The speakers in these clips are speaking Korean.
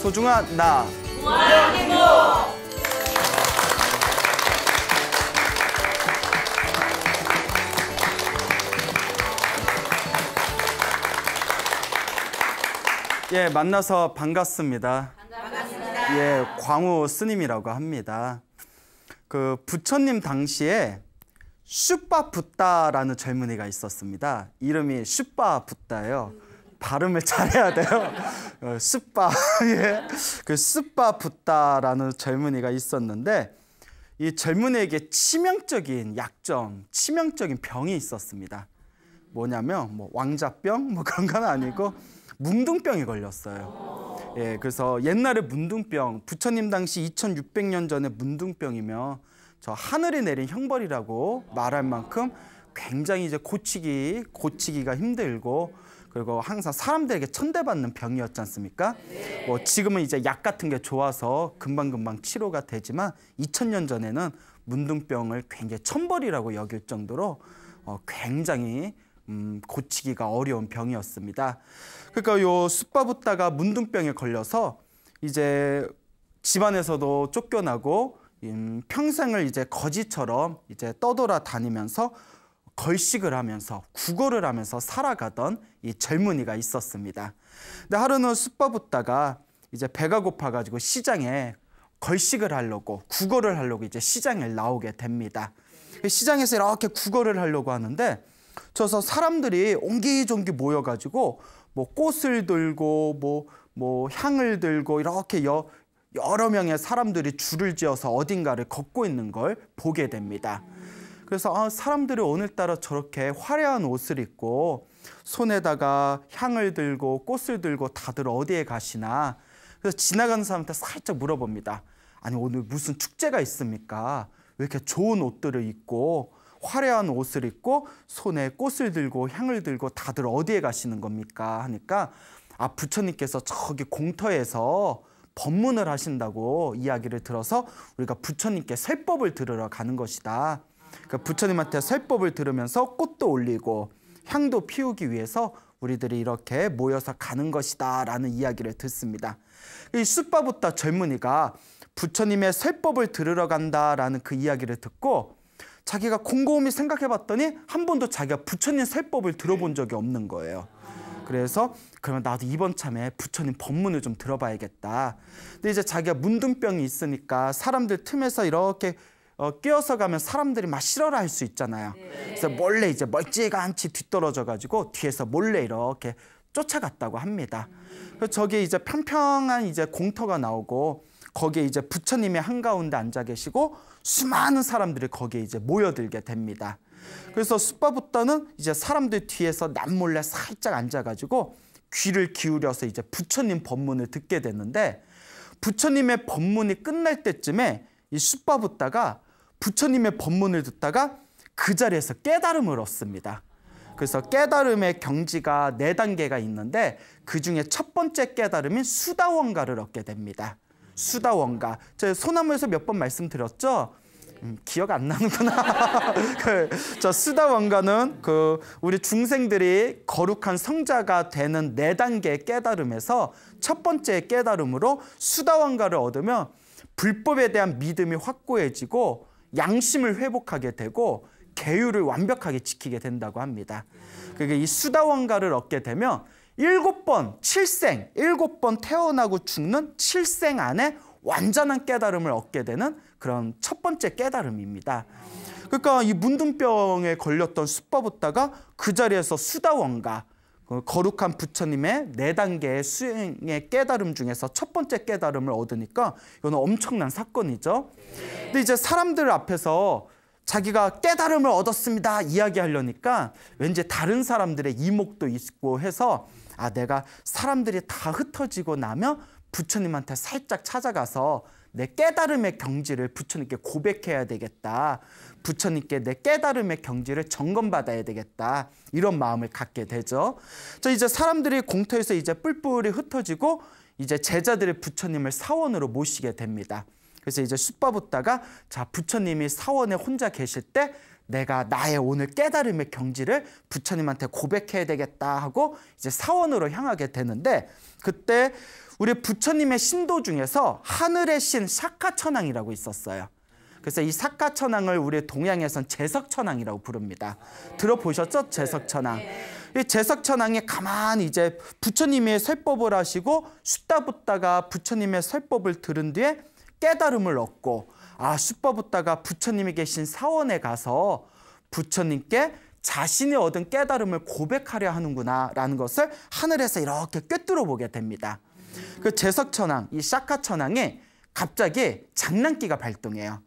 소중한 나. 무한행 예, 만나서 반갑습니다. 반갑습니다. 예, 광우 스님이라고 합니다. 그 부처님 당시에 슈바붓다라는 젊은이가 있었습니다. 이름이 슈바붓다예요. 발음을 잘해야 돼요. 스빠, 어, 예. 그 스빠 붙다라는 젊은이가 있었는데 이 젊은이에게 치명적인 약점, 치명적인 병이 있었습니다. 뭐냐면 뭐 왕자병 뭐 그런 건 아니고 문둥병이 걸렸어요. 예, 그래서 옛날에 문둥병, 부처님 당시 2600년 전에 문둥병이며 저 하늘이 내린 형벌이라고 말할 만큼 굉장히 이제 고치기, 고치기가 힘들고 그리고 항상 사람들에게 천대받는 병이었지 않습니까? 뭐 지금은 이제 약 같은 게 좋아서 금방금방 치료가 되지만 2000년 전에는 문둥병을 굉장히 천벌이라고 여길 정도로 어, 굉장히 음, 고치기가 어려운 병이었습니다. 그러니까 요 숫바붓다가 문둥병에 걸려서 이제 집안에서도 쫓겨나고 음, 평생을 이제 거지처럼 이제 떠돌아 다니면서 걸식을 하면서 구걸을 하면서 살아가던 이 젊은이가 있었습니다. 근데 하루는 숲밥 웃다가 이제 배가 고파가지고 시장에 걸식을 하려고 구걸을 하려고 이제 시장에 나오게 됩니다. 그 시장에서 이렇게 구걸을 하려고 하는데 저서 사람들이 옹기종기 모여가지고 뭐 꽃을 들고 뭐뭐 뭐 향을 들고 이렇게 여, 여러 명의 사람들이 줄을 지어서 어딘가를 걷고 있는 걸 보게 됩니다. 그래서 아, 사람들이 오늘따라 저렇게 화려한 옷을 입고 손에다가 향을 들고 꽃을 들고 다들 어디에 가시나 그래서 지나가는 사람한테 살짝 물어봅니다. 아니 오늘 무슨 축제가 있습니까? 왜 이렇게 좋은 옷들을 입고 화려한 옷을 입고 손에 꽃을 들고 향을 들고 다들 어디에 가시는 겁니까? 하니까 아 부처님께서 저기 공터에서 법문을 하신다고 이야기를 들어서 우리가 부처님께 세법을 들으러 가는 것이다. 그 부처님한테 설법을 들으면서 꽃도 올리고 향도 피우기 위해서 우리들이 이렇게 모여서 가는 것이다 라는 이야기를 듣습니다. 이 숫바보따 젊은이가 부처님의 설법을 들으러 간다라는 그 이야기를 듣고 자기가 곰곰이 생각해 봤더니 한 번도 자기가 부처님 설법을 들어본 적이 없는 거예요. 그래서 그러면 나도 이번 참에 부처님 법문을 좀 들어봐야겠다. 근데 이제 자기가 문둥병이 있으니까 사람들 틈에서 이렇게 어, 끼어서 가면 사람들이 막 싫어라 할 수 있잖아요. 그래서 몰래 이제 멀찌간치 뒤떨어져 가지고 뒤에서 몰래 이렇게 쫓아갔다고 합니다. 그래서 저기 이제 평평한 이제 공터가 나오고 거기에 이제 부처님이 한가운데 앉아 계시고 수많은 사람들이 거기에 이제 모여들게 됩니다. 그래서 수바부터는 이제 사람들 뒤에서 남몰래 살짝 앉아가지고 귀를 기울여서 이제 부처님 법문을 듣게 되는데 부처님의 법문이 끝날 때쯤에 이 수바부터가 부처님의 법문을 듣다가 그 자리에서 깨달음을 얻습니다. 그래서 깨달음의 경지가 네 단계가 있는데 그 중에 첫 번째 깨달음인 수다원가를 얻게 됩니다. 수다원가. 제 소나무에서 몇 번 말씀드렸죠? 음, 기억 안 나는구나. 그, 저 수다원가는 그 우리 중생들이 거룩한 성자가 되는 네 단계의 깨달음에서 첫 번째 깨달음으로 수다원가를 얻으면 불법에 대한 믿음이 확고해지고 양심을 회복하게 되고 계율을 완벽하게 지키게 된다고 합니다. 그게 그러니까 이 수다원가를 얻게 되면 일곱 번 칠생, 일곱 번 태어나고 죽는 칠생 안에 완전한 깨달음을 얻게 되는 그런 첫 번째 깨달음입니다. 그러니까 이 문둥병에 걸렸던 수법었다가 그 자리에서 수다원가 그 거룩한 부처님의 네 단계의 수행의 깨달음 중에서 첫 번째 깨달음을 얻으니까 이거는 엄청난 사건이죠. 근데 이제 사람들 앞에서 자기가 깨달음을 얻었습니다 이야기하려니까 왠지 다른 사람들의 이목도 있고 해서 아 내가 사람들이 다 흩어지고 나면 부처님한테 살짝 찾아가서 내 깨달음의 경지를 부처님께 고백해야 되겠다. 부처님께 내 깨달음의 경지를 점검받아야 되겠다. 이런 마음을 갖게 되죠. 자, 이제 사람들이 공터에서 이제 뿔뿔이 흩어지고 이제 제자들이 부처님을 사원으로 모시게 됩니다. 그래서 이제 숫바붙다가 자, 부처님이 사원에 혼자 계실 때 내가 나의 오늘 깨달음의 경지를 부처님한테 고백해야 되겠다 하고 이제 사원으로 향하게 되는데 그때 우리 부처님의 신도 중에서 하늘의 신 샤카천왕이라고 있었어요. 그래서 이삭가천왕을 우리 동양에선 제석천왕이라고 부릅니다. 들어보셨죠? 제석천왕. 이 제석천왕이 가만히 이제 부처님의 설법을 하시고 숫다 붙다가 부처님의 설법을 들은 뒤에 깨달음을 얻고 아 숫다 붙다가 부처님이 계신 사원에 가서 부처님께 자신이 얻은 깨달음을 고백하려 하는구나라는 것을 하늘에서 이렇게 꿰뚫어 보게 됩니다. 그 제석천왕, 이 샤카천왕이 갑자기 장난기가 발동해요.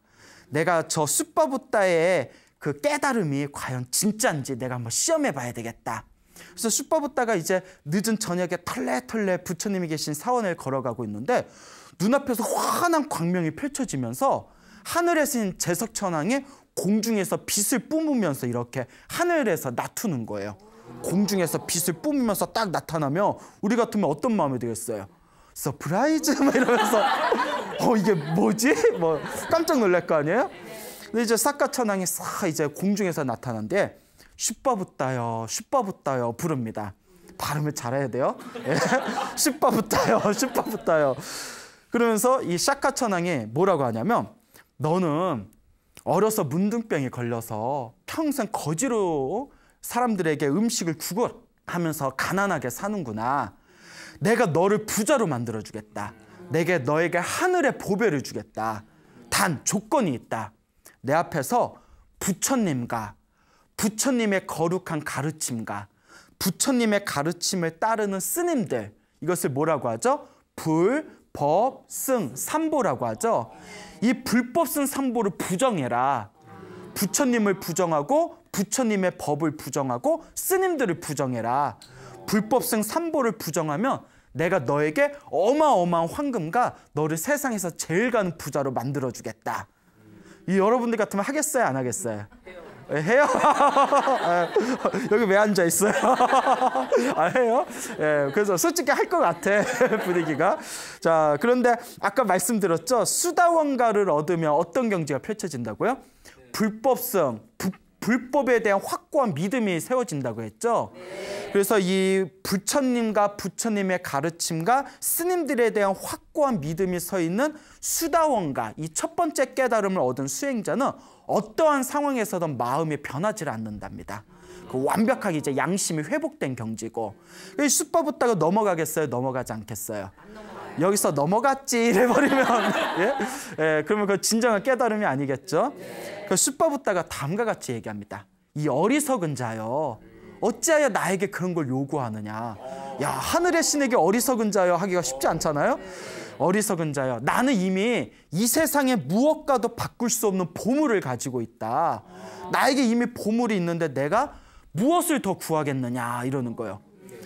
내가 저 숫바붓다의 그 깨달음이 과연 진짜인지 내가 한번 시험해 봐야 되겠다. 그래서 숫바붓다가 이제 늦은 저녁에 털레털레 부처님이 계신 사원을 걸어가고 있는데 눈앞에서 환한 광명이 펼쳐지면서 하늘에 신 제석천왕이 공중에서 빛을 뿜으면서 이렇게 하늘에서 나투는 거예요. 공중에서 빛을 뿜으면서 딱 나타나면 우리 같으면 어떤 마음이 되겠어요? 서프라이즈 막 이러면서 어 이게 뭐지? 뭐 깜짝 놀랄 거 아니에요? 근데 이제 사카 천왕이 싹 이제 공중에서 나타난데 슈퍼부따요 슈퍼부따요 부릅니다. 발음을 잘해야 돼요. 예. 슈퍼부따요 슈퍼부따요 그러면서 이 샤카 천왕이 뭐라고 하냐면 너는 어려서 문둥병에 걸려서 평생 거지로 사람들에게 음식을 구걸하면서 가난하게 사는구나. 내가 너를 부자로 만들어 주겠다. 내게 너에게 하늘의 보배를 주겠다. 단 조건이 있다. 내 앞에서 부처님과 부처님의 거룩한 가르침과 부처님의 가르침을 따르는 스님들 이것을 뭐라고 하죠? 불, 법, 승, 삼보라고 하죠. 이 불법, 승, 삼보를 부정해라. 부처님을 부정하고 부처님의 법을 부정하고 스님들을 부정해라. 불법, 승, 삼보를 부정하면 내가 너에게 어마어마한 황금과 너를 세상에서 제일 가는 부자로 만들어주겠다. 이 여러분들 같으면 하겠어요? 안 하겠어요? 네, 해요. 여기 왜 앉아 있어요? 아, 해요? 예, 그래서 솔직히 할 것 같아, 분위기가. 자, 그런데 아까 말씀드렸죠? 수다원가를 얻으면 어떤 경제가 펼쳐진다고요? 불법성, 부, 불법에 대한 확고한 믿음이 세워진다고 했죠. 그래서 이 부처님과 부처님의 가르침과 스님들에 대한 확고한 믿음이 서 있는 수다원과 이 첫 번째 깨달음을 얻은 수행자는 어떠한 상황에서든 마음이 변하지 않는답니다. 그 완벽하게 이제 양심이 회복된 경지고 수법부다가 넘어가겠어요? 넘어가지 않겠어요? 여기서 넘어갔지해 버리면 예? 예? 그러면 그 진정한 깨달음이 아니겠죠. 그 슈퍼부다가 다과 같이 얘기합니다. 이 어리석은 자여 어찌하여 나에게 그런 걸 요구하느냐. 야 하늘의 신에게 어리석은 자여 하기가 쉽지 않잖아요. 어리석은 자여 나는 이미 이 세상의 무엇과도 바꿀 수 없는 보물을 가지고 있다. 나에게 이미 보물이 있는데 내가 무엇을 더 구하겠느냐 이러는 거예요.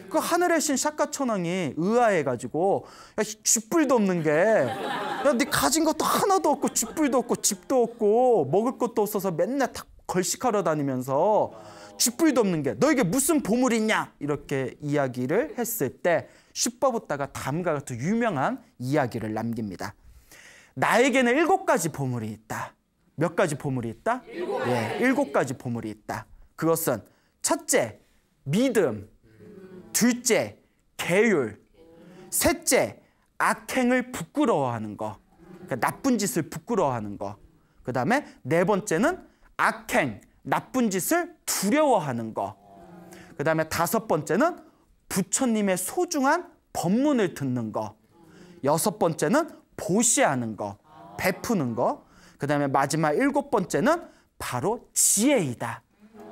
그 하늘의 신 샤카천왕이 의아해가지고 야, 쥐뿔도 없는 게 야, 네 가진 것도 하나도 없고 쥐뿔도 없고 집도 없고 먹을 것도 없어서 맨날 탁 걸식하러 다니면서 쥐뿔도 없는 게 너에게 무슨 보물이 있냐 이렇게 이야기를 했을 때슈퍼보다가 다음과 같은 유명한 이야기를 남깁니다. 나에게는 일곱 가지 보물이 있다. 몇 가지 보물이 있다? 일곱. 예, 일곱 가지 보물이 있다. 그것은 첫째, 믿음. 둘째, 계율. 셋째, 악행을 부끄러워하는 거. 그러니까 나쁜 짓을 부끄러워하는 거. 그 다음에 네 번째는 악행, 나쁜 짓을 두려워하는 거. 그 다음에 다섯 번째는 부처님의 소중한 법문을 듣는 거. 여섯 번째는 보시하는 거, 베푸는 거. 그 다음에 마지막 일곱 번째는 바로 지혜이다.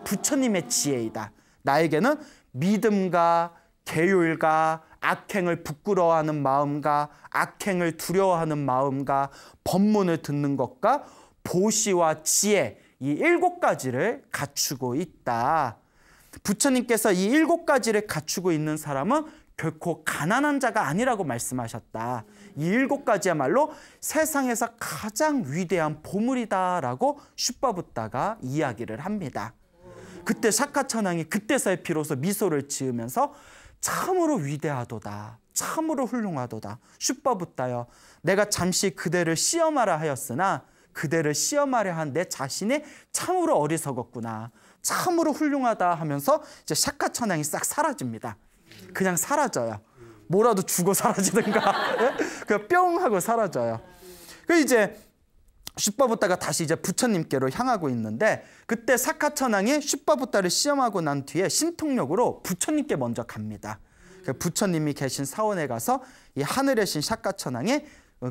부처님의 지혜이다. 나에게는 믿음과 계율과 악행을 부끄러워하는 마음과 악행을 두려워하는 마음과 법문을 듣는 것과 보시와 지혜 이 일곱 가지를 갖추고 있다. 부처님께서 이 일곱 가지를 갖추고 있는 사람은 결코 가난한 자가 아니라고 말씀하셨다. 이 일곱 가지야말로 세상에서 가장 위대한 보물이다라고 슈퍼부다가 이야기를 합니다. 그때 샤카 천왕이 그때서야 비로소 미소를 지으면서 참으로 위대하도다. 참으로 훌륭하도다. 슈퍼붓다여 내가 잠시 그대를 시험하라 하였으나 그대를 시험하려 한 내 자신이 참으로 어리석었구나. 참으로 훌륭하다 하면서 이제 샤카 천왕이 싹 사라집니다. 그냥 사라져요. 뭐라도 죽어 사라지든가. 예? 그냥 뿅 하고 사라져요. 그 이제 슈퍼보다가 다시 이제 부처님께로 향하고 있는데 그때 사카천왕이 슈퍼보다를 시험하고 난 뒤에 신통력으로 부처님께 먼저 갑니다. 그 부처님이 계신 사원에 가서 이 하늘의 신 샤카천왕이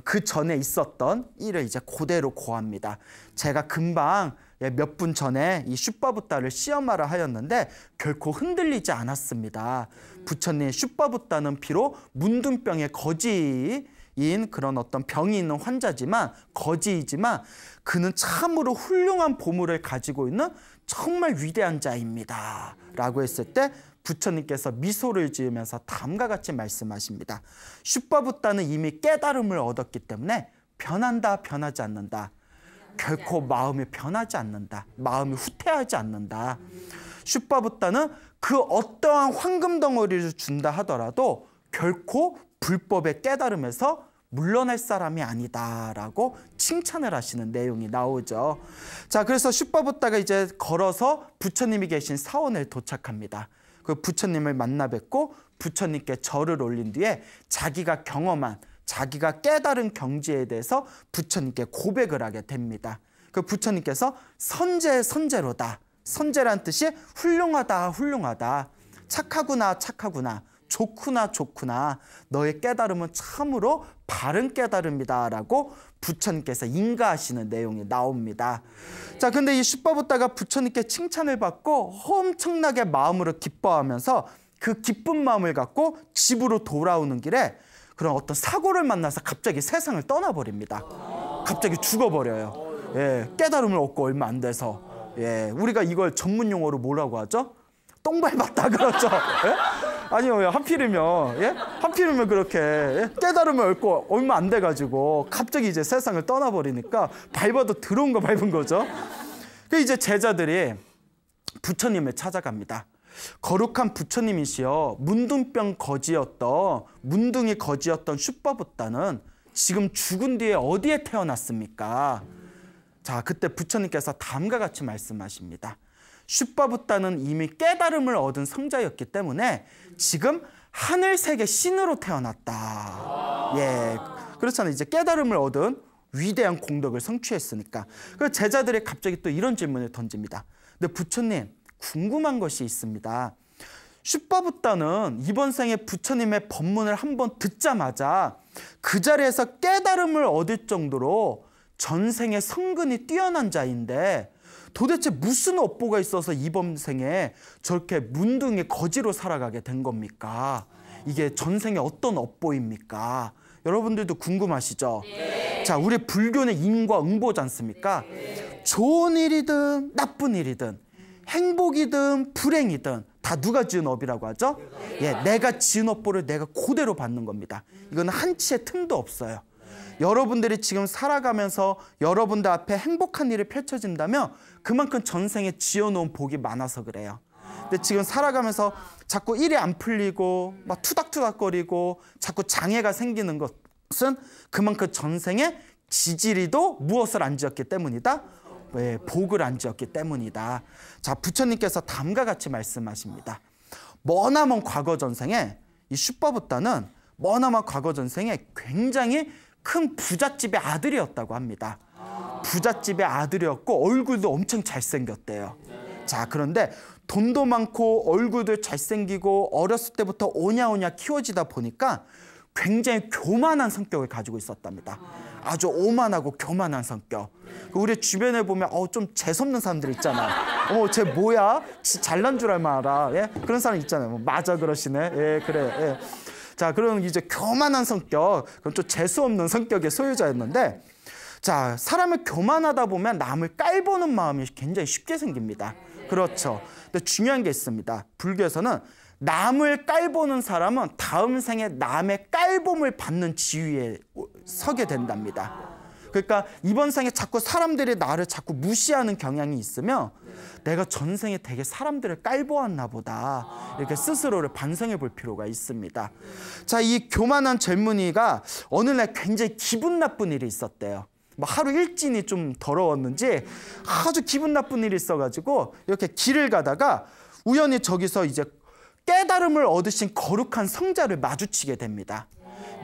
그 전에 있었던 일을 이제 고대로 고합니다. 제가 금방 예, 몇분 전에 이 슈퍼부따를 시험하라 하였는데 결코 흔들리지 않았습니다. 부처님 슈퍼부따는 비록 문둥병의 거지 인 그런 어떤 병이 있는 환자지만 거지이지만 그는 참으로 훌륭한 보물을 가지고 있는 정말 위대한 자입니다. 라고 했을 때 부처님께서 미소를 지으면서 다음과 같이 말씀하십니다. 슈퍼부다는 이미 깨달음을 얻었기 때문에 변한다 변하지 않는다. 결코 마음이 변하지 않는다. 마음이 후퇴하지 않는다. 슈퍼부다는 그 어떠한 황금 덩어리를 준다 하더라도 결코 불법에 깨달으면서 물러날 사람이 아니다라고 칭찬을 하시는 내용이 나오죠. 자, 그래서 슈퍼보따가 이제 걸어서 부처님이 계신 사원에 도착합니다. 그 부처님을 만나 뵙고 부처님께 절을 올린 뒤에 자기가 경험한 자기가 깨달은 경지에 대해서 부처님께 고백을 하게 됩니다. 그 부처님께서 선제 선제로다. 선제란 뜻이 훌륭하다 훌륭하다. 착하구나 착하구나. 좋구나 좋구나 너의 깨달음은 참으로 바른 깨달음이다라고 부처님께서 인가하시는 내용이 나옵니다. 자, 근데 이 슈퍼부다가 부처님께 칭찬을 받고 엄청나게 마음으로 기뻐하면서 그 기쁜 마음을 갖고 집으로 돌아오는 길에 그런 어떤 사고를 만나서 갑자기 세상을 떠나버립니다. 갑자기 죽어버려요. 예, 깨달음을 얻고 얼마 안 돼서. 예, 우리가 이걸 전문 용어로 뭐라고 하죠? 똥밟았다 그러죠. 예? 아니요, 예, 하필이면, 예? 하필이면 그렇게 예? 깨달음을 얻고 얼마 안 돼가지고 갑자기 이제 세상을 떠나버리니까 밟아도 들어온 거 밟은 거죠. 그 이제 제자들이 부처님을 찾아갑니다. 거룩한 부처님이시여 문둥병 거지였던 문둥이 거지였던 슈퍼붓다는 지금 죽은 뒤에 어디에 태어났습니까? 자 그때 부처님께서 다음과 같이 말씀하십니다. 슈퍼붓다는 이미 깨달음을 얻은 성자였기 때문에 지금 하늘세계 신으로 태어났다. 예. 그렇잖아요. 이제 깨달음을 얻은 위대한 공덕을 성취했으니까. 그 제자들이 갑자기 또 이런 질문을 던집니다. 근데 부처님, 궁금한 것이 있습니다. 슈퍼부다는 이번 생에 부처님의 법문을 한번 듣자마자 그 자리에서 깨달음을 얻을 정도로 전생의 성근이 뛰어난 자인데 도대체 무슨 업보가 있어서 이번 생에 저렇게 문둥이 거지로 살아가게 된 겁니까? 이게 전생에 어떤 업보입니까? 여러분들도 궁금하시죠? 네. 자, 우리 불교는 인과 응보지 않습니까? 네. 좋은 일이든 나쁜 일이든 행복이든 불행이든 다 누가 지은 업이라고 하죠? 네. 예, 내가 지은 업보를 내가 고대로 받는 겁니다. 이건 한치의 틈도 없어요. 여러분들이 지금 살아가면서 여러분들 앞에 행복한 일이 펼쳐진다면 그만큼 전생에 지어놓은 복이 많아서 그래요. 근데 지금 살아가면서 자꾸 일이 안 풀리고 막 투닥투닥거리고 자꾸 장애가 생기는 것은 그만큼 전생에 지지리도 무엇을 안 지었기 때문이다. 예, 복을 안 지었기 때문이다. 자 부처님께서 다과 같이 말씀하십니다. 머나먼 과거 전생에 이 슈퍼부타는 머나먼 과거 전생에 굉장히 큰 부잣집의 아들이었다고 합니다. 부잣집의 아들이었고 얼굴도 엄청 잘생겼대요. 자, 그런데 돈도 많고 얼굴도 잘생기고 어렸을 때부터 오냐오냐 키워지다 보니까 굉장히 교만한 성격을 가지고 있었답니다. 아주 오만하고 교만한 성격. 그 우리 주변에 보면 어, 좀 재수없는 사람들 있잖아. 어, 쟤 뭐야? 잘난 줄 알만 알아. 예? 그런 사람 있잖아요. 뭐, 맞아 그러시네. 예, 그래. 예. 자, 그럼 이제 교만한 성격, 그럼좀 재수 없는 성격의 소유자였는데 자, 사람을 교만하다 보면 남을 깔보는 마음이 굉장히 쉽게 생깁니다. 그렇죠. 근데 중요한 게 있습니다. 불교에서는 남을 깔보는 사람은 다음 생에 남의 깔봄을 받는 지위에 서게 된답니다. 그러니까 이번 생에 자꾸 사람들이 나를 자꾸 무시하는 경향이 있으며 내가 전생에 되게 사람들을 깔보았나 보다. 이렇게 스스로를 반성해 볼 필요가 있습니다. 자, 이 교만한 젊은이가 어느 날 굉장히 기분 나쁜 일이 있었대요. 뭐 하루 일진이 좀 더러웠는지 아주 기분 나쁜 일이 있어가지고 이렇게 길을 가다가 우연히 저기서 이제 깨달음을 얻으신 거룩한 성자를 마주치게 됩니다.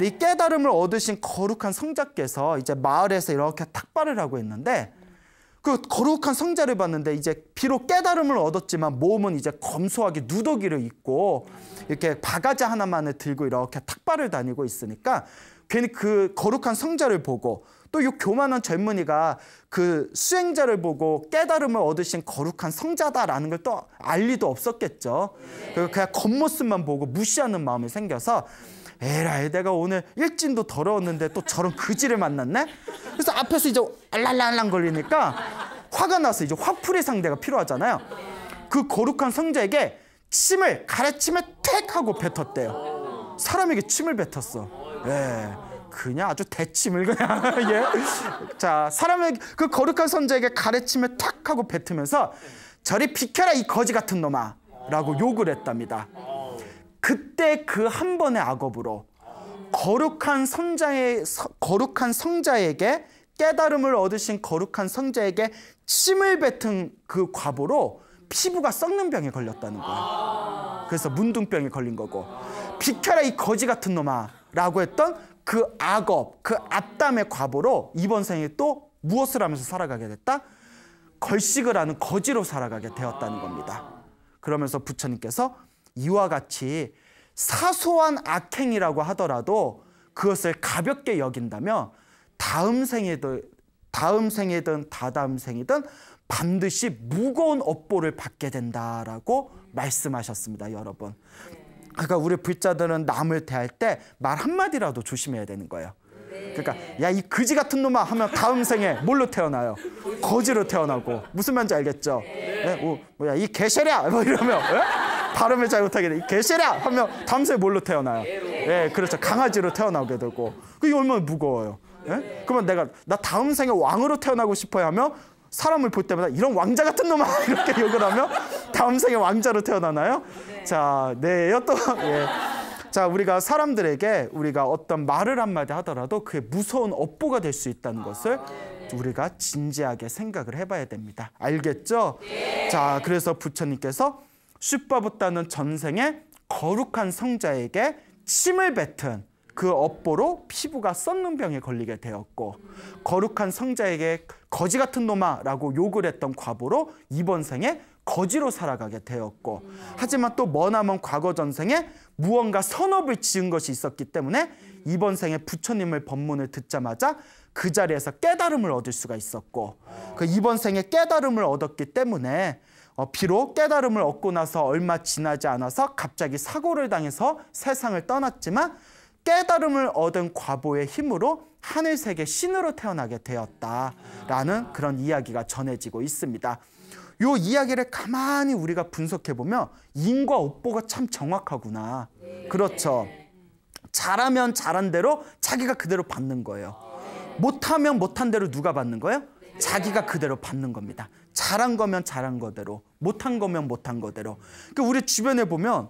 이 깨달음을 얻으신 거룩한 성자께서 이제 마을에서 이렇게 탁발을 하고 있는데 그 거룩한 성자를 봤는데 이제 비록 깨달음을 얻었지만 몸은 이제 검소하게 누더기를 입고 이렇게 바가지 하나만을 들고 이렇게 탁발을 다니고 있으니까 괜히 그 거룩한 성자를 보고 또 이 교만한 젊은이가 그 수행자를 보고 깨달음을 얻으신 거룩한 성자다라는 걸 또 알 리도 없었겠죠. 그냥 겉모습만 보고 무시하는 마음이 생겨서 에라이 내가 오늘 일진도 더러웠는데 또 저런 그지를 만났네? 그래서 앞에서 이제 알랄랄랑 걸리니까 화가 나서 이제 화풀이 상대가 필요하잖아요. 그 거룩한 성자에게 침을 가래침에 택 하고 뱉었대요. 사람에게 침을 뱉었어. 예. 그냥 아주 대침을 그냥 예. 자 사람의 그 거룩한 선자에게 가래침에 탁 하고 뱉으면서 저리 비켜라 이 거지 같은 놈아라고 욕을 했답니다. 그때 그 한 번의 악업으로 거룩한 성자의 거룩한 성자에게 깨달음을 얻으신 거룩한 성자에게 침을 뱉은 그 과보로 피부가 썩는 병에 걸렸다는 거야. 그래서 문둥병에 걸린 거고 비켜라 이 거지 같은 놈아라고 했던 그 악업, 그 악담의 과보로 이번 생에 또 무엇을 하면서 살아가게 됐다? 걸식을 하는 거지로 살아가게 되었다는 겁니다. 그러면서 부처님께서 이와 같이 사소한 악행이라고 하더라도 그것을 가볍게 여긴다면 다음 생에도 다음 생이든 다다음 생이든 반드시 무거운 업보를 받게 된다라고 말씀하셨습니다, 여러분. 그러니까 우리 불자들은 남을 대할 때 말 한마디라도 조심해야 되는 거예요. 그러니까 야이그지 같은 놈아 하면 다음 생에 뭘로 태어나요? 거지로 태어나고 무슨 말인지 알겠죠? 네, 뭐, 야이 개새랴 뭐 이러면 에? 네? 발음을 잘 못하게 돼. 개시라 하면 다새 뭘로 태어나요? 예, 그렇죠. 강아지로 태어나게 되고. 그게 얼마나 무거워요. 예? 그러면 내가 나 다음 생에 왕으로 태어나고 싶어야 하면 사람을 볼 때마다 이런 왕자 같은 놈아 이렇게 욕을 하면 다음 생에 왕자로 태어나나요? 자, 네요 또 예. 자, 우리가 사람들에게 우리가 어떤 말을 한마디 하더라도 그게 무서운 업보가 될 수 있다는 것을 우리가 진지하게 생각을 해봐야 됩니다. 알겠죠? 자, 그래서 부처님께서 슈퍼붓다는 전생에 거룩한 성자에게 침을 뱉은 그 업보로 피부가 썩는 병에 걸리게 되었고 거룩한 성자에게 거지 같은 놈아라고 욕을 했던 과보로 이번 생에 거지로 살아가게 되었고 하지만 또 머나먼 과거 전생에 무언가 선업을 지은 것이 있었기 때문에 이번 생에 부처님의 법문을 듣자마자 그 자리에서 깨달음을 얻을 수가 있었고 그 이번 생에 깨달음을 얻었기 때문에 어, 비록 깨달음을 얻고 나서 얼마 지나지 않아서 갑자기 사고를 당해서 세상을 떠났지만 깨달음을 얻은 과보의 힘으로 하늘세계 신으로 태어나게 되었다라는 그런 이야기가 전해지고 있습니다. 요 이야기를 가만히 우리가 분석해 보면 인과 업보가 참 정확하구나. 그렇죠. 잘하면 잘한 대로 자기가 그대로 받는 거예요. 못하면 못한 대로 누가 받는 거예요? 자기가 그대로 받는 겁니다. 잘한 거면 잘한 거대로, 못한 거면 못한 거대로. 그러니까 우리 주변에 보면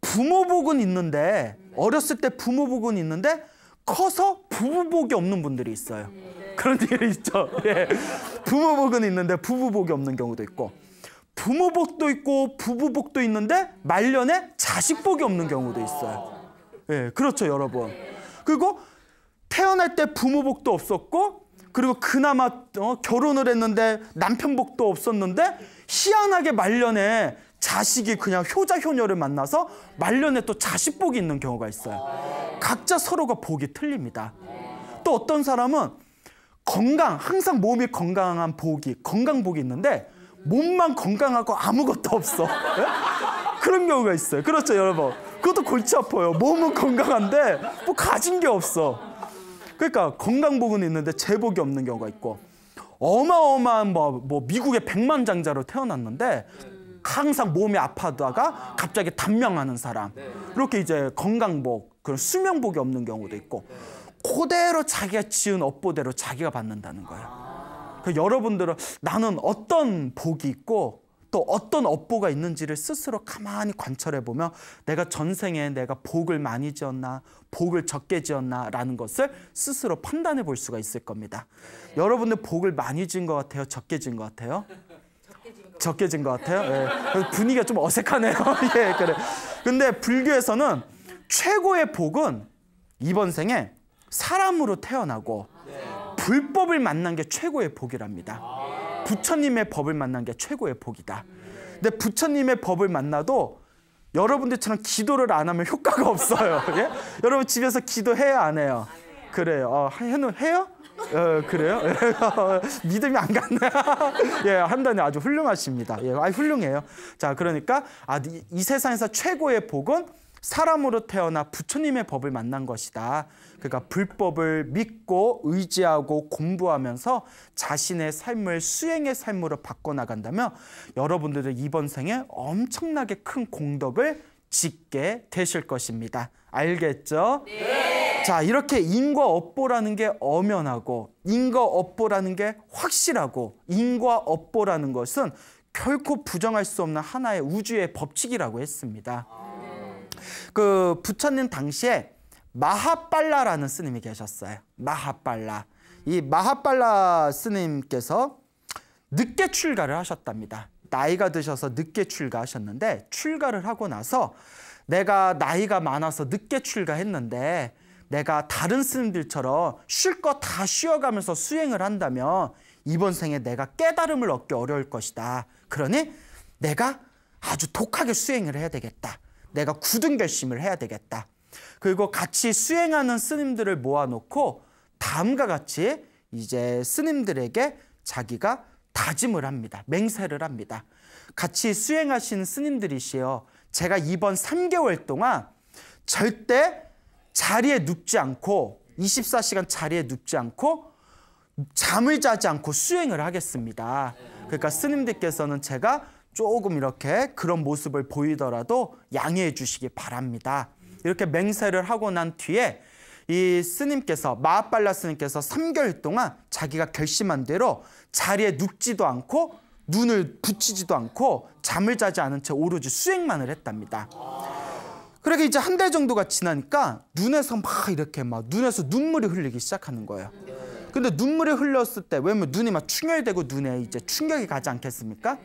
부모복은 있는데 어렸을 때 부모복은 있는데 커서 부부복이 없는 분들이 있어요. 그런 일이 있죠. 예. 부모복은 있는데 부부복이 없는 경우도 있고 부모복도 있고 부부복도 있는데 말년에 자식복이 없는 경우도 있어요. 예, 그렇죠, 여러분. 그리고 태어날 때 부모복도 없었고 그리고 그나마 어, 결혼을 했는데 남편복도 없었는데 희한하게 말년에 자식이 그냥 효자 효녀를 만나서 말년에 또 자식복이 있는 경우가 있어요. 각자 서로가 복이 틀립니다. 또 어떤 사람은 건강, 항상 몸이 건강한 복이, 건강복이 있는데 몸만 건강하고 아무것도 없어. 네? 그런 경우가 있어요. 그렇죠, 여러분. 그것도 골치 아파요. 몸은 건강한데 뭐 가진 게 없어. 그러니까 건강복은 있는데 제복이 없는 경우가 있고 어마어마한 뭐, 뭐 미국의 백만장자로 태어났는데 항상 몸이 아파다가 갑자기 단명하는 사람 네. 이렇게 이제 건강복 그런 수명복이 없는 경우도 있고 그대로 자기가 지은 업보대로 자기가 받는다는 거예요. 그 여러분들은 나는 어떤 복이 있고 또 어떤 업보가 있는지를 스스로 가만히 관찰해 보며 내가 전생에 내가 복을 많이 지었나 복을 적게 지었나라는 것을 스스로 판단해 볼 수가 있을 겁니다. 네. 여러분들 복을 많이 지은 것 같아요? 적게 지은 것 같아요? 적게 지은 것 같아요. 예. 분위기가 좀 어색하네요. 예, 그래. 근데 불교에서는 최고의 복은 이번 생에 사람으로 태어나고 네. 불법을 만난 게 최고의 복이랍니다. 아. 부처님의 법을 만난 게 최고의 복이다. 근데 부처님의 법을 만나도 여러분들처럼 기도를 안 하면 효과가 없어요. 예? 여러분 집에서 기도해야 안 해요? 그래요. 어, 해는 해요? 어, 그래요? 믿음이 안 갔나? 예, 한다니 아주 훌륭하십니다. 예, 아, 훌륭해요. 자, 그러니까 아, 이, 이 세상에서 최고의 복은 사람으로 태어나 부처님의 법을 만난 것이다. 그가 불법을 믿고 의지하고 공부하면서 자신의 삶을 수행의 삶으로 바꿔나간다면 여러분들도 이번 생에 엄청나게 큰 공덕을 짓게 되실 것입니다. 알겠죠? 네. 자, 이렇게 인과 업보라는 게 엄연하고 인과 업보라는 게 확실하고 인과 업보라는 것은 결코 부정할 수 없는 하나의 우주의 법칙이라고 했습니다. 아. 그 부처님 당시에 마하빨라라는 스님이 계셨어요. 마하빨라. 이 마하빨라 스님께서 늦게 출가를 하셨답니다. 나이가 드셔서 늦게 출가하셨는데 출가를 하고 나서 내가 나이가 많아서 늦게 출가했는데 내가 다른 스님들처럼 쉴 거 다 쉬어가면서 수행을 한다면 이번 생에 내가 깨달음을 얻기 어려울 것이다. 그러니 내가 아주 독하게 수행을 해야 되겠다. 내가 굳은 결심을 해야 되겠다. 그리고 같이 수행하는 스님들을 모아놓고 다음과 같이 이제 스님들에게 자기가 다짐을 합니다. 맹세를 합니다. 같이 수행하신 스님들이시여 제가 이번 3개월 동안 절대 자리에 눕지 않고 24시간 자리에 눕지 않고 잠을 자지 않고 수행을 하겠습니다. 그러니까 스님들께서는 제가 조금 이렇게 그런 모습을 보이더라도 양해해 주시기 바랍니다. 이렇게 맹세를 하고 난 뒤에 이 스님께서 마하빨라 스님께서 3개월 동안 자기가 결심한 대로 자리에 눕지도 않고 눈을 붙이지도 않고 잠을 자지 않은 채 오로지 수행만을 했답니다. 그렇게 그러니까 이제 한 달 정도가 지나니까 눈에서 막 이렇게 막 눈에서 눈물이 흘리기 시작하는 거예요. 근데 눈물이 흘렀을 때 왜냐면 뭐 눈이 막 충혈되고 눈에 이제 충격이 가지 않겠습니까?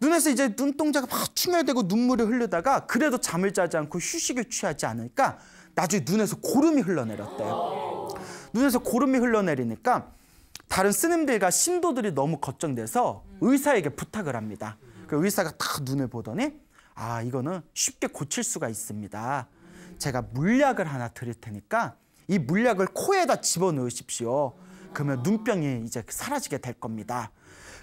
눈에서 이제 눈동자가 막 충혈되고 눈물이 흘르다가 그래도 잠을 자지 않고 휴식을 취하지 않으니까 나중에 눈에서 고름이 흘러내렸대요. 눈에서 고름이 흘러내리니까 다른 스님들과 신도들이 너무 걱정돼서 의사에게 부탁을 합니다. 그 의사가 딱 눈을 보더니 아 이거는 쉽게 고칠 수가 있습니다. 제가 물약을 하나 드릴 테니까 이 물약을 코에다 집어넣으십시오. 그러면 눈병이 이제 사라지게 될 겁니다.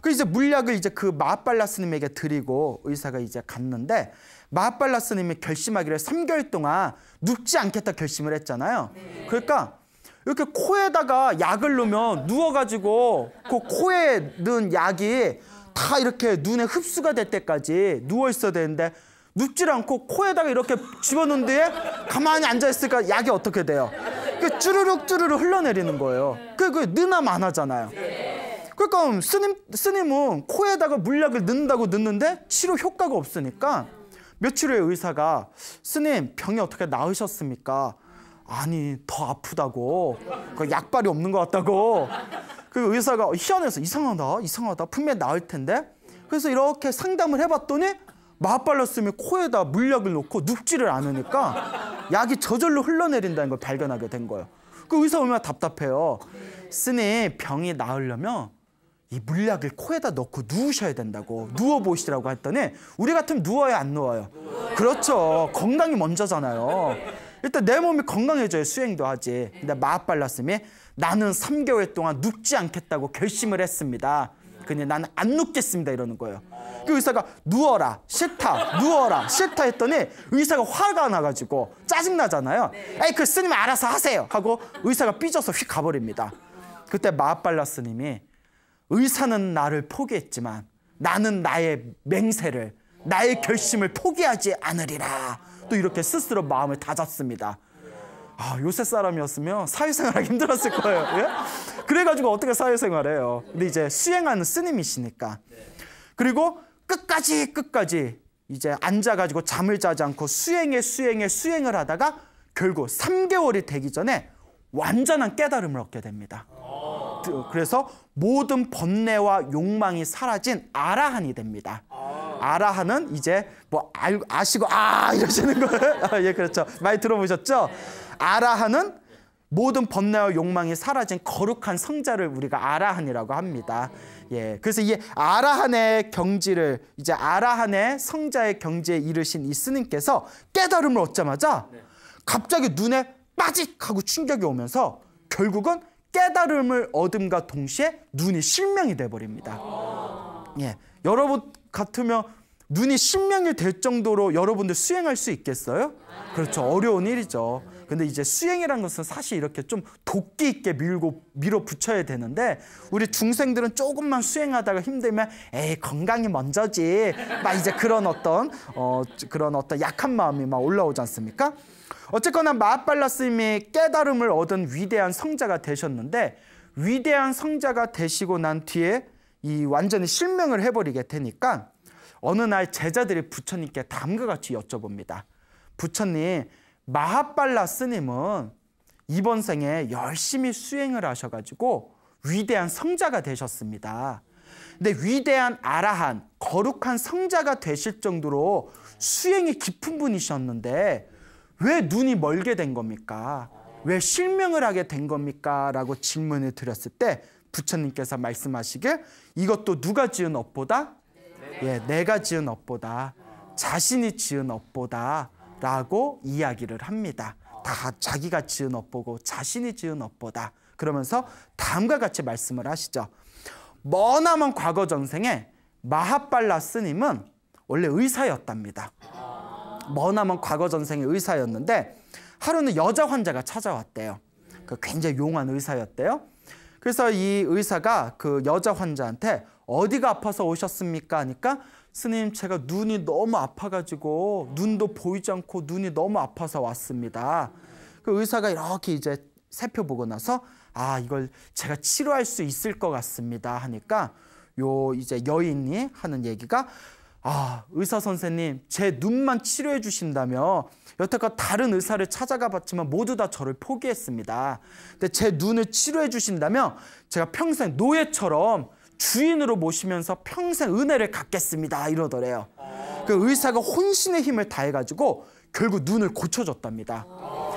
그 이제 물약을 이제 그마빨라스님에게 드리고 의사가 이제 갔는데 마빨라스님이 결심하기를 3개월 동안 눕지 않겠다 결심을 했잖아요. 네. 그러니까 이렇게 코에다가 약을 넣으면 누워가지고 그 코에 넣은 약이 다 이렇게 눈에 흡수가 될 때까지 누워 있어야 되는데 눕질 않고 코에다가 이렇게 집어넣은 뒤에 가만히 앉아있으니까 약이 어떻게 돼요? 그 쭈르륵 쭈르륵 흘러내리는 거예요. 그게 그 느나 마나잖아요. 네. 그러니까 스님, 스님은 코에다가 물약을 넣는다고 넣는데 치료 효과가 없으니까 며칠 후에 의사가 스님 병이 어떻게 나으셨습니까? 아니 더 아프다고 그 약발이 없는 것 같다고 그 의사가 희한해서 이상하다 이상하다 분명히 나을 텐데 그래서 이렇게 상담을 해봤더니 마발랐으면 코에다 물약을 넣고 눕지를 않으니까 약이 저절로 흘러내린다는 걸 발견하게 된 거예요. 그 의사 얼마나 답답해요. 스님 병이 나으려면 이 물약을 코에다 넣고 누우셔야 된다고 누워보시라고 했더니 우리 같으면 누워야 안 누워요. 그렇죠. 건강이 먼저잖아요. 일단 내 몸이 건강해져야 수행도 하지. 근데 마합발라스미 나는 3개월 동안 눕지 않겠다고 결심을 했습니다. 그냥 나는 안 눕겠습니다 이러는 거예요. 그 의사가 누워라 싫다 누워라 싫다 했더니 의사가 화가 나가지고 짜증 나잖아요. 네. 에이 그 스님 알아서 하세요 하고 의사가 삐져서 휙 가버립니다. 그때 마합발라 스님이 의사는 나를 포기했지만 나는 나의 맹세를 나의 결심을 포기하지 않으리라 또 이렇게 스스로 마음을 다잡습니다 아, 요새 사람이었으면 사회생활하기 힘들었을 거예요 예? 그래가지고 어떻게 사회생활해요 근데 이제 수행하는 스님이시니까 그리고 끝까지 끝까지 이제 앉아가지고 잠을 자지 않고 수행에 수행에 수행을 하다가 결국 3개월이 되기 전에 완전한 깨달음을 얻게 됩니다 그래서 모든 번뇌와 욕망이 사라진 아라한이 됩니다. 아라한은 이제 뭐 알, 아시고 아 이러시는 거예요. 아, 예, 그렇죠. 많이 들어보셨죠? 아라한은 모든 번뇌와 욕망이 사라진 거룩한 성자를 우리가 아라한이라고 합니다. 예, 그래서 이 아라한의 경지를 이제 아라한의 성자의 경지에 이르신 이 스님께서 깨달음을 얻자마자 네. 갑자기 눈에 빠직 하고 충격이 오면서 결국은 깨달음을 얻음과 동시에 눈이 실명이 돼버립니다. 예, 여러분 같으면 눈이 신명이 될 정도로 여러분들 수행할 수 있겠어요? 그렇죠. 어려운 일이죠. 근데 이제 수행이란 것은 사실 이렇게 좀 도끼 있게 밀고 밀어붙여야 되는데 우리 중생들은 조금만 수행하다가 힘들면 에이 건강이 먼저지 막 이제 그런 어떤 어 그런 어떤 약한 마음이 막 올라오지 않습니까? 어쨌거나 마하빨라스님이 깨달음을 얻은 위대한 성자가 되셨는데 위대한 성자가 되시고 난 뒤에 이 완전히 실명을 해버리게 되니까 어느 날 제자들이 부처님께 다음과 같이 여쭤봅니다. 부처님 마하빨라스님은 이번 생에 열심히 수행을 하셔가지고 위대한 성자가 되셨습니다. 근데 위대한 아라한 거룩한 성자가 되실 정도로 수행이 깊은 분이셨는데 왜 눈이 멀게 된 겁니까? 왜 실명을 하게 된 겁니까? 라고 질문을 드렸을 때 부처님께서 말씀하시길 이것도 누가 지은 업보다? 예, 내가 지은 업보다 자신이 지은 업보다 라고 이야기를 합니다. 다 자기가 지은 업보고 자신이 지은 업보다 그러면서 다음과 같이 말씀을 하시죠. 머나먼 과거 전생에 마하빨라 스님은 원래 의사였답니다. 머나먼 과거 전생의 의사였는데 하루는 여자 환자가 찾아왔대요. 그 굉장히 용한 의사였대요. 그래서 이 의사가 그 여자 환자한테 어디가 아파서 오셨습니까? 하니까 스님 제가 눈이 너무 아파가지고 눈도 보이지 않고 눈이 너무 아파서 왔습니다. 그 의사가 이렇게 이제 살펴보고 나서 아 이걸 제가 치료할 수 있을 것 같습니다 하니까 요 이제 여인이 하는 얘기가 아, 의사 선생님, 제 눈만 치료해 주신다며 여태껏 다른 의사를 찾아가 봤지만 모두 다 저를 포기했습니다. 근데 제 눈을 치료해 주신다며 제가 평생 노예처럼 주인으로 모시면서 평생 은혜를 갖겠습니다. 이러더래요. 그 의사가 혼신의 힘을 다해가지고 결국 눈을 고쳐줬답니다.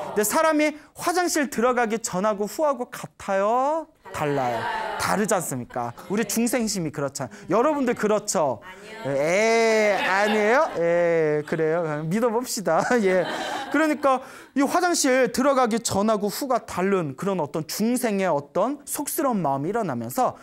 근데 사람이 화장실 들어가기 전하고 후하고 같아요? 달라요. 다르지 않습니까? 우리 중생심이 그렇잖아요. 여러분들 그렇죠? 아니요. 에, 예, 아니에요? 예, 그래요. 믿어봅시다. 예. 그러니까 이 화장실 들어가기 전하고 후가 다른 그런 어떤 중생의 어떤 속스러운 마음이 일어나면서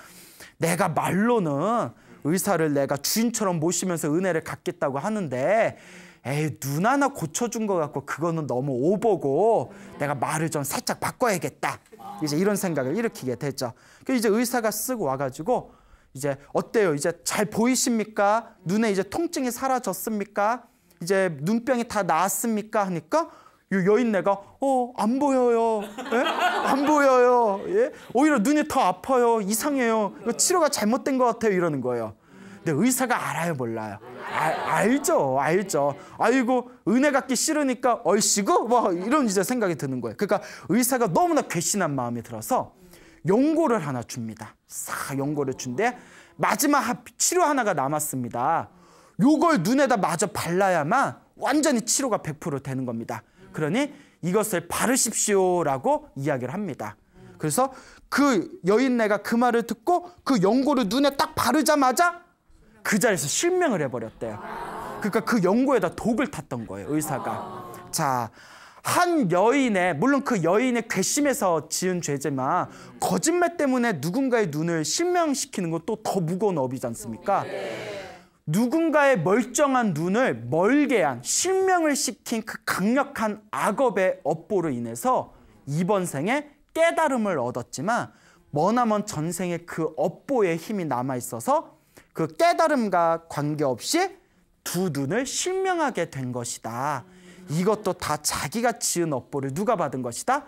내가 말로는 의사를 내가 주인처럼 모시면서 은혜를 갖겠다고 하는데 에이 눈 하나 고쳐준 것 같고 그거는 너무 오버고 내가 말을 좀 살짝 바꿔야겠다 이제 이런 생각을 일으키게 되죠 그 이제 의사가 쓰고 와가지고 이제 어때요 이제 잘 보이십니까 눈에 이제 통증이 사라졌습니까 이제 눈병이 다 나았습니까 하니까 요 여인네가 어 안 보여요 예? 안 보여요 예? 오히려 눈이 더 아파요 이상해요 치료가 잘못된 것 같아요 이러는 거예요 근데 네, 의사가 알아요, 몰라요? 아, 알죠, 알죠. 아이고 은혜 갖기 싫으니까 얼씨구 뭐 이런 이제 생각이 드는 거예요. 그러니까 의사가 너무나 괘씸한 마음이 들어서 용고를 하나 줍니다. 싹용고를준대 마지막 치료 하나가 남았습니다. 요걸 눈에다 마저 발라야만 완전히 치료가 100% 되는 겁니다. 그러니 이것을 바르십시오라고 이야기를 합니다. 그래서 그 여인네가 그 말을 듣고 그 연고를 눈에 딱 바르자마자 그 자리에서 실명을 해버렸대요. 그러니까 그 연고에다 독을 탔던 거예요, 의사가. 자, 한 여인의 물론 그 여인의 괘씸해서 지은 죄지만 거짓말 때문에 누군가의 눈을 실명시키는 건또더 무거운 업이지 않습니까? 누군가의 멀쩡한 눈을 멀게 한 실명을 시킨 그 강력한 악업의 업보로 인해서 이번 생에 깨달음을 얻었지만 머나먼 전생의 그 업보의 힘이 남아 있어서 그 깨달음과 관계없이 두 눈을 실명하게 된 것이다. 이것도 다 자기가 지은 업보를 누가 받은 것이다?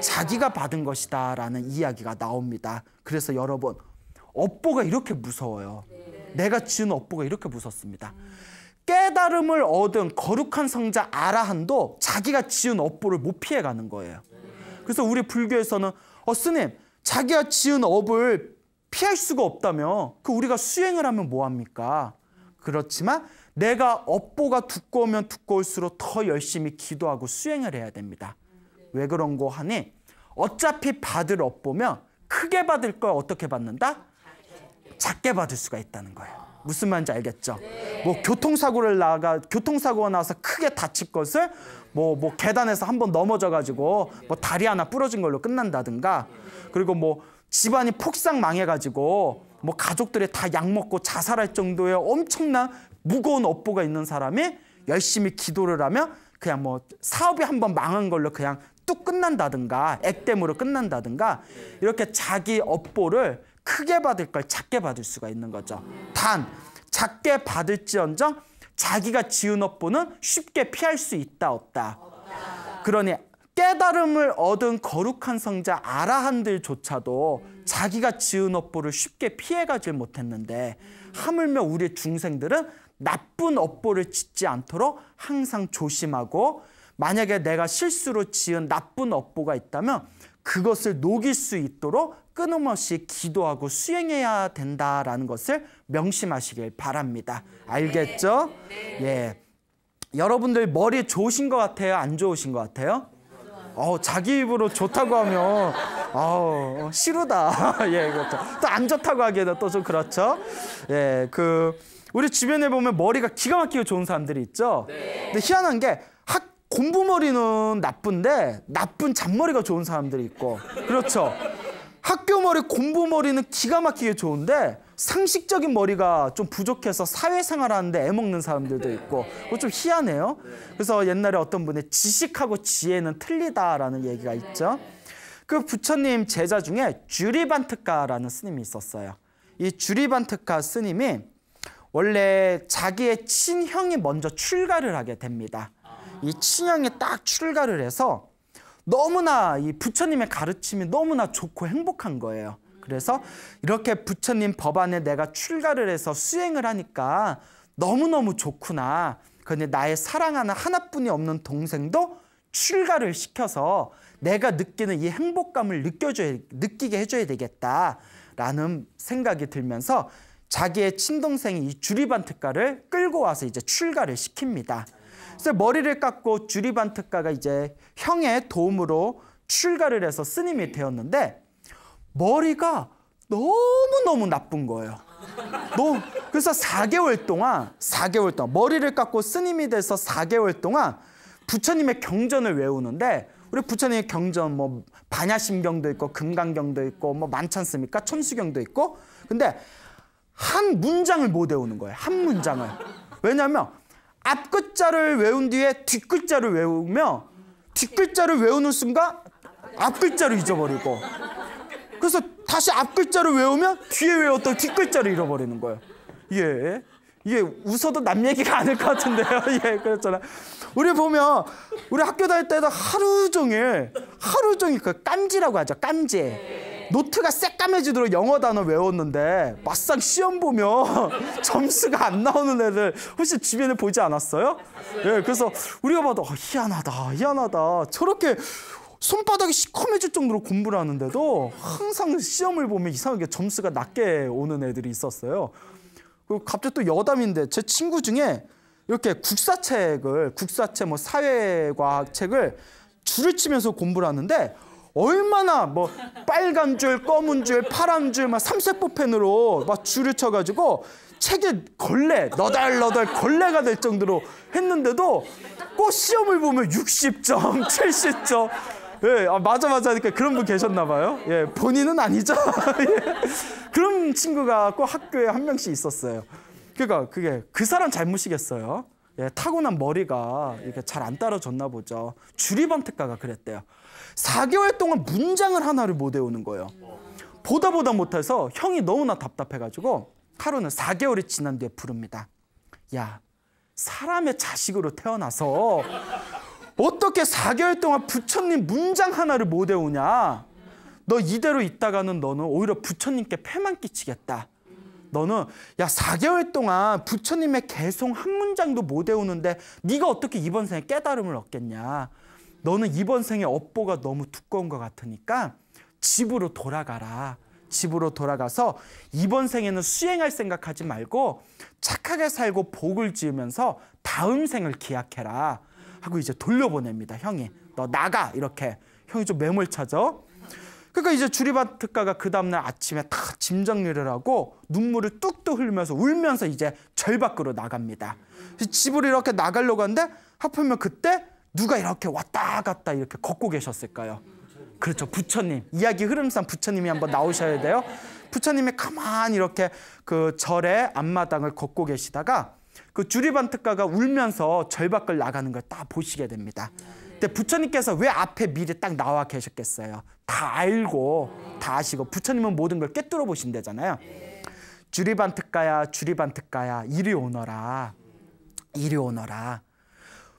자기가 받은 것이다 라는 이야기가 나옵니다. 그래서 여러분 업보가 이렇게 무서워요. 내가 지은 업보가 이렇게 무섭습니다. 깨달음을 얻은 거룩한 성자 아라한도 자기가 지은 업보를 못 피해가는 거예요. 그래서 우리 불교에서는 어 스님 자기가 지은 업을 피할 수가 없다며 그 우리가 수행을 하면 뭐합니까? 그렇지만 내가 업보가 두꺼우면 두꺼울수록 더 열심히 기도하고 수행을 해야 됩니다. 왜 그런 거 하니? 어차피 받을 업보면 크게 받을 걸 어떻게 받는다? 작게 받을 수가 있다는 거예요. 무슨 말인지 알겠죠? 네. 뭐 교통사고를 나가 교통사고가 나서 크게 다칠 것을 뭐뭐 뭐 계단에서 한 번 넘어져 가지고 뭐 다리 하나 부러진 걸로 끝난다든가 그리고 뭐 집안이 폭삭 망해가지고 뭐 가족들이 다 약 먹고 자살할 정도의 엄청난 무거운 업보가 있는 사람이 열심히 기도를 하며 그냥 뭐 사업이 한번 망한 걸로 그냥 뚝 끝난다든가 액땜으로 끝난다든가 이렇게 자기 업보를 크게 받을 걸 작게 받을 수가 있는 거죠. 단 작게 받을지언정 자기가 지은 업보는 쉽게 피할 수 있다 없다. 그러니 깨달음을 얻은 거룩한 성자 아라한들조차도 자기가 지은 업보를 쉽게 피해가질 못했는데 하물며 우리 중생들은 나쁜 업보를 짓지 않도록 항상 조심하고 만약에 내가 실수로 지은 나쁜 업보가 있다면 그것을 녹일 수 있도록 끊임없이 기도하고 수행해야 된다라는 것을 명심하시길 바랍니다. 알겠죠? 네. 네. 예. 여러분들 머리 좋으신 것 같아요? 안 좋으신 것 같아요? 어, 자기 입으로 좋다고 하면 어, 싫으다. 예, 그렇죠. 또안 좋다고 하기에는 또좀 그렇죠. 예, 그 우리 주변에 보면 머리가 기가 막히게 좋은 사람들이 있죠. 네. 근데 희한한 게 학, 공부 머리는 나쁜데 나쁜 잔머리가 좋은 사람들이 있고 그렇죠. 학교 머리, 공부 머리는 기가 막히게 좋은데 상식적인 머리가 좀 부족해서 사회생활 하는데 애먹는 사람들도 있고 그거 좀 희한해요. 그래서 옛날에 어떤 분의 지식하고 지혜는 틀리다라는 얘기가 있죠. 그 부처님 제자 중에 주리반트카라는 스님이 있었어요. 이 주리반트카 스님이 원래 자기의 친형이 먼저 출가를 하게 됩니다. 이 친형이 딱 출가를 해서 너무나 이 부처님의 가르침이 너무나 좋고 행복한 거예요. 그래서 이렇게 부처님 법안에 내가 출가를 해서 수행을 하니까 너무너무 좋구나. 그런데 나의 사랑하는 하나뿐이 없는 동생도 출가를 시켜서 내가 느끼는 이 행복감을 느껴줘야, 느끼게 해줘야 되겠다라는 생각이 들면서 자기의 친동생이 이 주리반 특가를 끌고 와서 이제 출가를 시킵니다. 그래서 머리를 깎고 주리반 특가가 이제 형의 도움으로 출가를 해서 스님이 되었는데 머리가 너무너무 나쁜 거예요. 너무, 그래서 4개월 동안, 4개월 동안, 머리를 깎고 스님이 돼서 4개월 동안 부처님의 경전을 외우는데, 우리 부처님의 경전, 뭐, 반야심경도 있고, 금강경도 있고, 뭐, 많지 않습니까? 천수경도 있고. 근데 한 문장을 못 외우는 거예요. 한 문장을. 왜냐면 앞글자를 외운 뒤에 뒷글자를 외우며 뒷글자를 외우는 순간 앞글자를 잊어버리고 그래서 다시 앞 글자를 외우면 뒤에 외웠던 뒷 글자를 잃어버리는 거예요. 예. 이게 예, 웃어도 남 얘기가 아닐 것 같은데요. 예, 그렇잖아. 우리 보면 우리 학교 다닐 때도 하루 종일 하루 종일 그 깜지라고 하죠. 깜지. 노트가 새까매지도록 영어 단어 외웠는데 막상 시험 보면 점수가 안 나오는 애들 혹시 주변에 보지 않았어요? 예, 그래서 우리가 봐도 어, 희한하다, 희한하다. 저렇게 손바닥이 시커매질 정도로 공부를 하는데도 항상 시험을 보면 이상하게 점수가 낮게 오는 애들이 있었어요. 그리고 갑자기 또 여담인데 제 친구 중에 이렇게 국사책을 국사책 뭐 사회과학 책을 줄을 치면서 공부를 하는데 얼마나 뭐 빨간 줄, 검은 줄, 파란 줄 막 삼색포 펜으로 막 줄을 쳐가지고 책에 걸레 너덜너덜 걸레가 될 정도로 했는데도 꼭 시험을 보면 60점, 70점 예, 아, 맞아 맞아 하니까 그런 분 계셨나 봐요. 예, 본인은 아니죠. 예, 그런 친구가 꼭 학교에 한 명씩 있었어요. 그러니까 그게 그 사람 잘못이겠어요. 예, 타고난 머리가 이렇게 잘 안 따라줬나 보죠. 주리반 특가가 그랬대요. 4개월 동안 문장을 하나를 못 외우는 거예요. 보다 보다 못해서 형이 너무나 답답해가지고 카로는 4개월이 지난 뒤에 부릅니다. 야, 사람의 자식으로 태어나서 어떻게 4개월 동안 부처님 문장 하나를 못 외우냐? 너 이대로 있다가는 너는 오히려 부처님께 패만 끼치겠다. 너는 야 4개월 동안 부처님의 개송 한 문장도 못 외우는데 네가 어떻게 이번 생에 깨달음을 얻겠냐. 너는 이번 생에 업보가 너무 두꺼운 것 같으니까 집으로 돌아가라. 집으로 돌아가서 이번 생에는 수행할 생각하지 말고 착하게 살고 복을 지으면서 다음 생을 기약해라. 하고 이제 돌려보냅니다. 형이 너 나가 이렇게 형이 좀 매몰 찾아. 그러니까 이제 주리바트가가 그 다음날 아침에 다 짐 정리를 하고 눈물을 뚝뚝 흘면서 울면서 이제 절 밖으로 나갑니다. 집으로 이렇게 나가려고 하는데 하필면 그때 누가 이렇게 왔다 갔다 이렇게 걷고 계셨을까요? 그렇죠. 부처님. 이야기 흐름상 부처님이 한번 나오셔야 돼요. 부처님이 가만히 이렇게 그 절의 앞마당을 걷고 계시다가 그 주리반 특가가 울면서 절박을 나가는 걸다 보시게 됩니다. 근데 부처님께서 왜 앞에 미리 딱 나와 계셨겠어요? 다 알고 다 아시고 부처님은 모든 걸 꿰뚫어 보신대잖아요. 주리반 특가야 주리반 특가야 이리 오너라 이리 오너라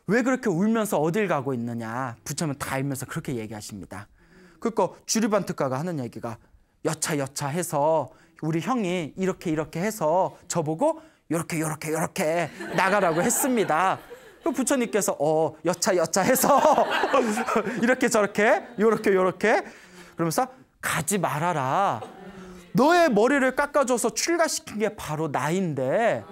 왜 그렇게 울면서 어딜 가고 있느냐 부처님은 다 알면서 그렇게 얘기하십니다. 그러니까 주리반 특가가 하는 얘기가 여차여차 해서 우리 형이 이렇게 이렇게 해서 저보고 이렇게 요렇게 요렇게 나가라고 했습니다. 그 부처님께서 어 여차 여차 해서 이렇게 저렇게 요렇게 요렇게 그러면서 가지 말아라. 너의 머리를 깎아줘서 출가시킨 게 바로 나인데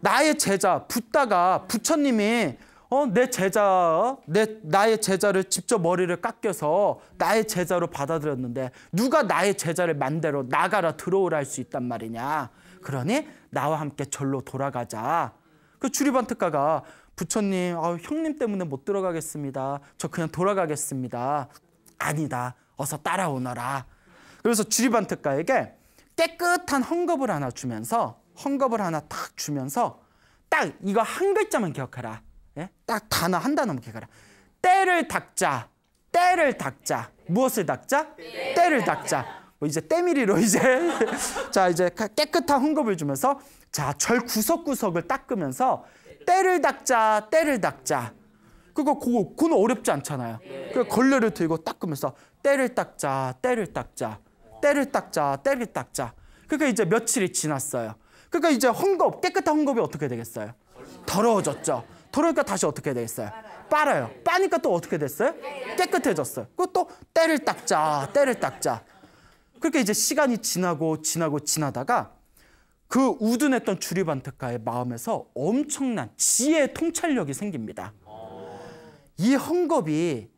나의 제자 붓다가 부처님이 어, 내 제자, 내, 나의 제자를 직접 머리를 깎여서 나의 제자로 받아들였는데 누가 나의 제자를 만대로 나가라 들어오라 할 수 있단 말이냐. 그러니 나와 함께 절로 돌아가자. 그 주리반 특가가 부처님, 아, 형님 때문에 못 들어가겠습니다. 저 그냥 돌아가겠습니다. 아니다. 어서 따라오너라. 그래서 주리반 특가에게 깨끗한 헝겊을 하나 주면서 헝겊을 하나 탁 주면서 딱 이거 한 글자만 기억하라. 예? 딱 단어 한 단어만 기억하라. 때를 닦자. 때를 닦자. 무엇을 닦자? 때를 닦자. 뭐 이제 때밀이로 이제 자 이제 깨끗한 흥겁을 주면서 자절 구석구석을 닦으면서 때를 닦자 때를 닦자 그거 그거 그건 어렵지 않잖아요. 그 걸레를 들고 닦으면서 때를 닦자 때를 닦자 때를 닦자 때를 닦자. 그러니까 이제 며칠이 지났어요. 그러니까 이제 헝겊 깨끗한 헝겊이 어떻게 되겠어요? 더러워졌죠. 더러니까 우 다시 어떻게 되겠어요? 빨아요. 빠니까 또 어떻게 됐어요? 깨끗해졌어요. 그리고 또 때를 닦자 때를 닦자. 그렇게 이제 시간이 지나고 지나고 지나다가 그 우둔했던 주류반특가의 마음에서 엄청난 지혜의 통찰력이 생깁니다. 이 헝겊이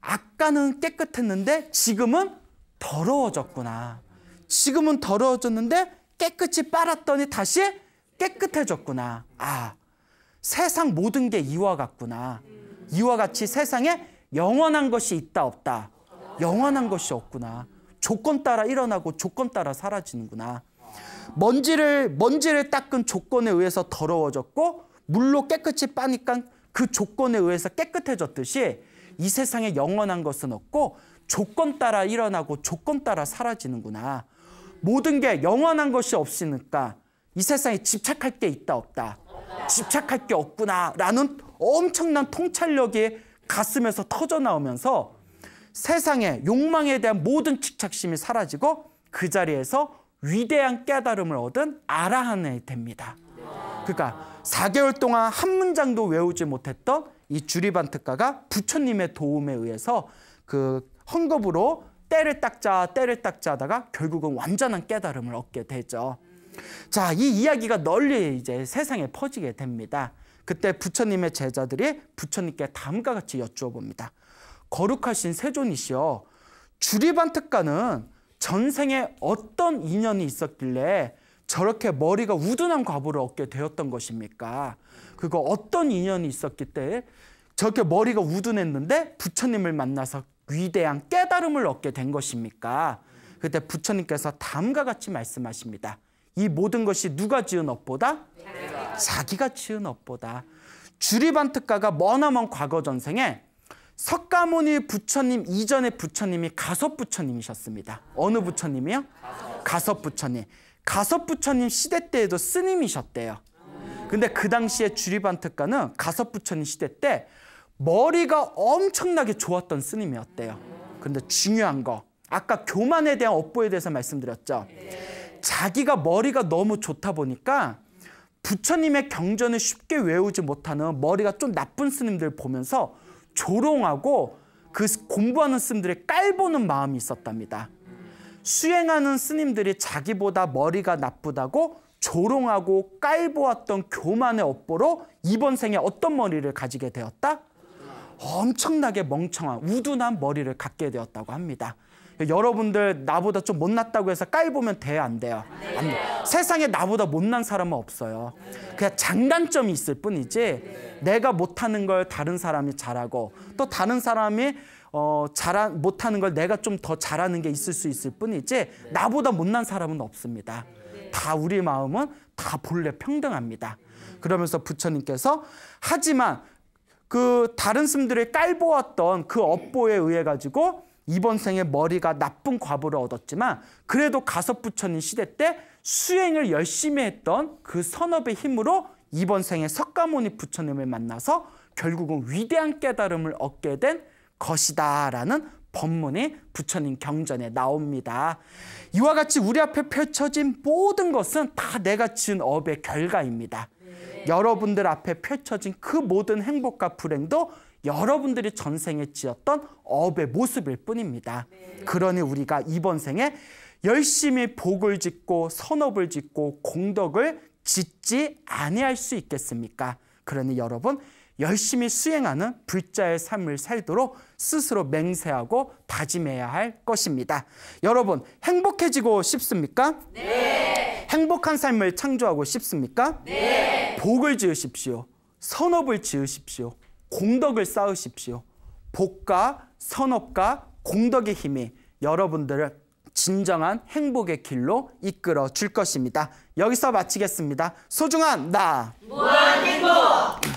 아까는 깨끗했는데 지금은 더러워졌구나. 지금은 더러워졌는데 깨끗이 빨았더니 다시 깨끗해졌구나. 아, 세상 모든 게 이와 같구나. 이와 같이 세상에 영원한 것이 있다 없다. 영원한 것이 없구나. 조건 따라 일어나고 조건 따라 사라지는구나. 먼지를 먼지를 닦은 조건에 의해서 더러워졌고 물로 깨끗이 빠니까 그 조건에 의해서 깨끗해졌듯이 이 세상에 영원한 것은 없고 조건 따라 일어나고 조건 따라 사라지는구나. 모든 게 영원한 것이 없으니까 이 세상에 집착할 게 있다 없다. 집착할 게 없구나라는 엄청난 통찰력이 가슴에서 터져 나오면서 세상의 욕망에 대한 모든 집착심이 사라지고 그 자리에서 위대한 깨달음을 얻은 아라한이 됩니다. 그러니까 4개월 동안 한 문장도 외우지 못했던 이 주리반특가가 부처님의 도움에 의해서 그 헝겊으로 때를 닦자 때를 닦자 하다가 결국은 완전한 깨달음을 얻게 되죠. 자, 이 이야기가 널리 이제 세상에 퍼지게 됩니다. 그때 부처님의 제자들이 부처님께 다음과 같이 여쭈어 봅니다. 거룩하신 세존이시여 주리반 특가는 전생에 어떤 인연이 있었길래 저렇게 머리가 우둔한 과부를 얻게 되었던 것입니까? 그거 어떤 인연이 있었기 때문에 저렇게 머리가 우둔했는데 부처님을 만나서 위대한 깨달음을 얻게 된 것입니까? 그때 부처님께서 다음과 같이 말씀하십니다. 이 모든 것이 누가 지은 업보다? 자기가 지은 업보다. 주리반특가가 머나먼 과거 전생에 석가모니 부처님 이전의 부처님이 가섭 부처님이셨습니다. 어느 부처님이요? 가섭 부처님. 가섭 부처님 시대 때에도 스님이셨대요. 근데 그 당시에 주리반특가는 가섭 부처님 시대 때 머리가 엄청나게 좋았던 스님이었대요. 근데 중요한 거 아까 교만에 대한 업보에 대해서 말씀드렸죠. 자기가 머리가 너무 좋다 보니까 부처님의 경전을 쉽게 외우지 못하는 머리가 좀 나쁜 스님들 보면서 조롱하고 그 공부하는 스님들의 깔보는 마음이 있었답니다. 수행하는 스님들이 자기보다 머리가 나쁘다고 조롱하고 깔보았던 교만의 업보로 이번 생에 어떤 머리를 가지게 되었다? 엄청나게 멍청한 우둔한 머리를 갖게 되었다고 합니다. 여러분들 나보다 좀 못났다고 해서 깔보면 돼요? 안 돼요? 안 돼요. 세상에 나보다 못난 사람은 없어요. 그냥 장단점이 있을 뿐이지 내가 못하는 걸 다른 사람이 잘하고 또 다른 사람이 어, 잘하, 못하는 걸 내가 좀 더 잘하는 게 있을 수 있을 뿐이지 나보다 못난 사람은 없습니다. 다 우리 마음은 다 본래 평등합니다. 그러면서 부처님께서 하지만 그 다른 스님들의 깔보았던 그 업보에 의해 가지고 이번 생에 머리가 나쁜 과부를 얻었지만 그래도 가섭 부처님 시대 때 수행을 열심히 했던 그 선업의 힘으로 이번 생에 석가모니 부처님을 만나서 결국은 위대한 깨달음을 얻게 된 것이다라는 법문이 부처님 경전에 나옵니다. 이와 같이 우리 앞에 펼쳐진 모든 것은 다 내가 지은 업의 결과입니다. 네. 여러분들 앞에 펼쳐진 그 모든 행복과 불행도 여러분들이 전생에 지었던 업의 모습일 뿐입니다. 네. 그러니 우리가 이번 생에 열심히 복을 짓고 선업을 짓고 공덕을 짓지 아니할 수 있겠습니까? 그러니 여러분 열심히 수행하는 불자의 삶을 살도록 스스로 맹세하고 다짐해야 할 것입니다. 여러분 행복해지고 싶습니까? 네. 행복한 삶을 창조하고 싶습니까? 네. 복을 지으십시오. 선업을 지으십시오. 공덕을 쌓으십시오. 복과 선업과 공덕의 힘이 여러분들을 진정한 행복의 길로 이끌어 줄 것입니다. 여기서 마치겠습니다. 소중한 나! 무한행복!